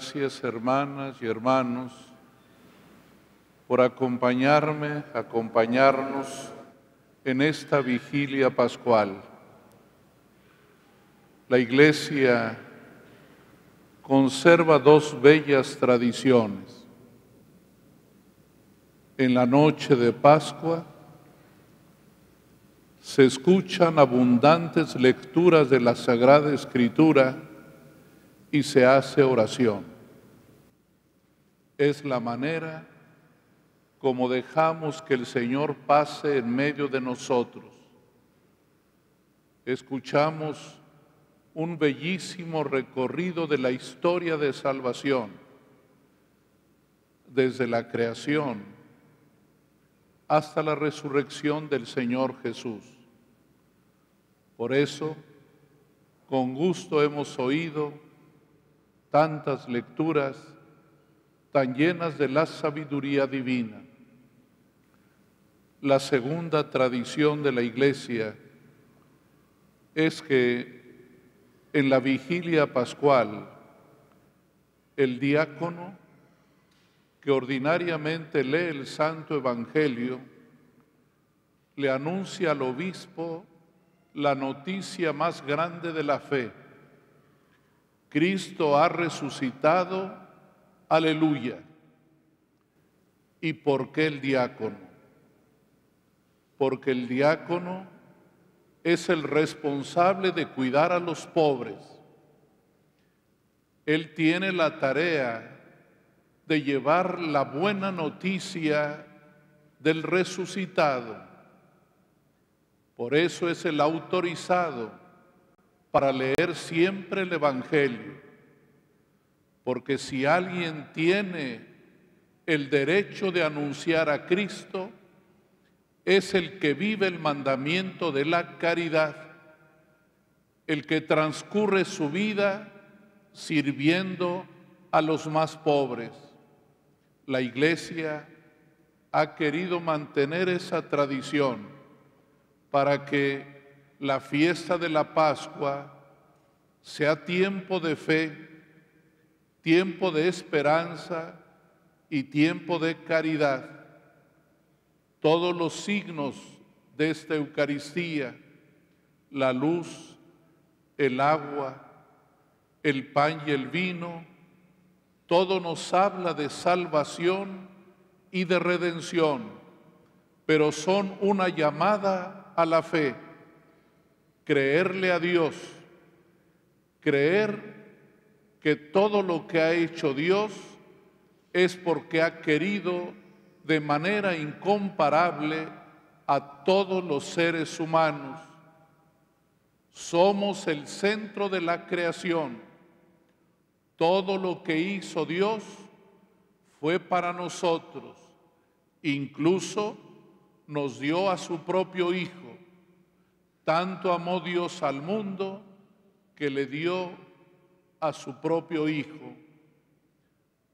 gracias hermanas y hermanos por acompañarme, acompañarnos en esta vigilia pascual. La Iglesia conserva dos bellas tradiciones. En la noche de Pascua se escuchan abundantes lecturas de la Sagrada Escritura y se hace oración es la manera como dejamos que el Señor pase en medio de nosotros. Escuchamos un bellísimo recorrido de la historia de salvación, desde la creación hasta la resurrección del Señor Jesús. Por eso, con gusto hemos oído tantas lecturas tan llenas de la sabiduría divina. La segunda tradición de la Iglesia es que en la vigilia pascual el diácono que ordinariamente lee el Santo Evangelio le anuncia al obispo la noticia más grande de la fe. Cristo ha resucitado Aleluya. ¿Y por qué el diácono? Porque el diácono es el responsable de cuidar a los pobres. Él tiene la tarea de llevar la buena noticia del resucitado. Por eso es el autorizado para leer siempre el Evangelio. Porque si alguien tiene el derecho de anunciar a Cristo, es el que vive el mandamiento de la caridad, el que transcurre su vida sirviendo a los más pobres. La iglesia ha querido mantener esa tradición para que la fiesta de la Pascua sea tiempo de fe, tiempo de esperanza y tiempo de caridad. Todos los signos de esta Eucaristía, la luz, el agua, el pan y el vino, todo nos habla de salvación y de redención, pero son una llamada a la fe, creerle a Dios, creer que todo lo que ha hecho Dios es porque ha querido de manera incomparable a todos los seres humanos. Somos el centro de la creación. Todo lo que hizo Dios fue para nosotros. Incluso nos dio a su propio Hijo. Tanto amó Dios al mundo que le dio a su propio Hijo,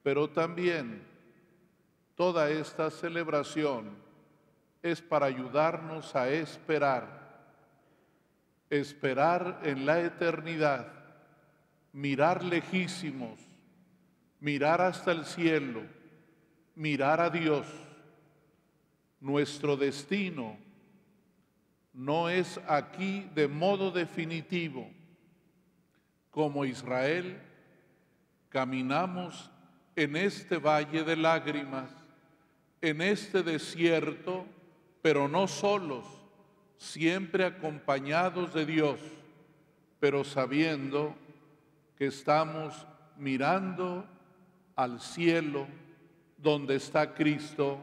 pero también toda esta celebración es para ayudarnos a esperar, esperar en la eternidad, mirar lejísimos, mirar hasta el cielo, mirar a Dios. Nuestro destino no es aquí de modo definitivo como Israel, caminamos en este valle de lágrimas, en este desierto, pero no solos, siempre acompañados de Dios, pero sabiendo que estamos mirando al cielo donde está Cristo.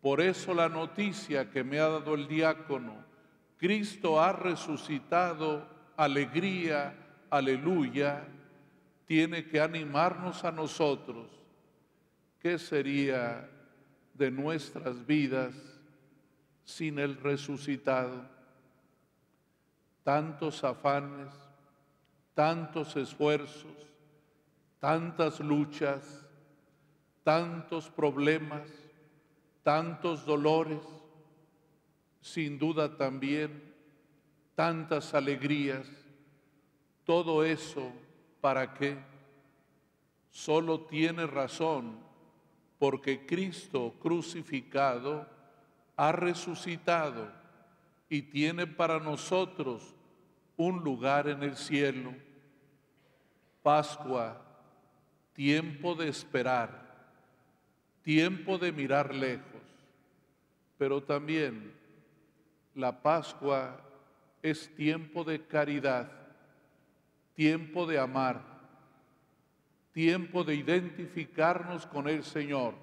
Por eso la noticia que me ha dado el diácono, Cristo ha resucitado, alegría, aleluya tiene que animarnos a nosotros. ¿Qué sería de nuestras vidas sin el resucitado? Tantos afanes, tantos esfuerzos, tantas luchas, tantos problemas, tantos dolores, sin duda también tantas alegrías todo eso, ¿para qué? Solo tiene razón porque Cristo crucificado ha resucitado y tiene para nosotros un lugar en el cielo. Pascua, tiempo de esperar, tiempo de mirar lejos, pero también la Pascua es tiempo de caridad tiempo de amar, tiempo de identificarnos con el Señor,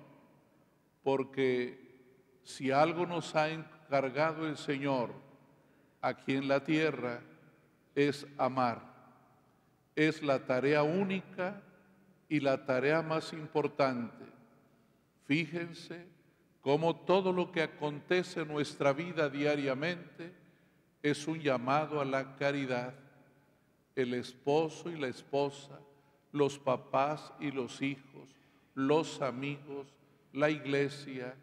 porque si algo nos ha encargado el Señor aquí en la tierra es amar, es la tarea única y la tarea más importante. Fíjense cómo todo lo que acontece en nuestra vida diariamente es un llamado a la caridad el esposo y la esposa, los papás y los hijos, los amigos, la iglesia,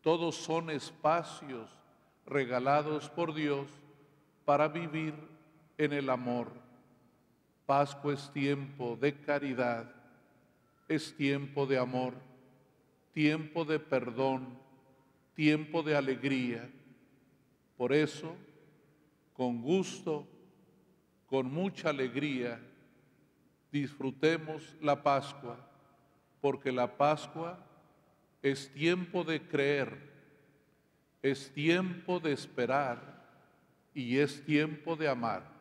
todos son espacios regalados por Dios para vivir en el amor. Pascua es tiempo de caridad, es tiempo de amor, tiempo de perdón, tiempo de alegría. Por eso, con gusto, con mucha alegría disfrutemos la Pascua, porque la Pascua es tiempo de creer, es tiempo de esperar y es tiempo de amar.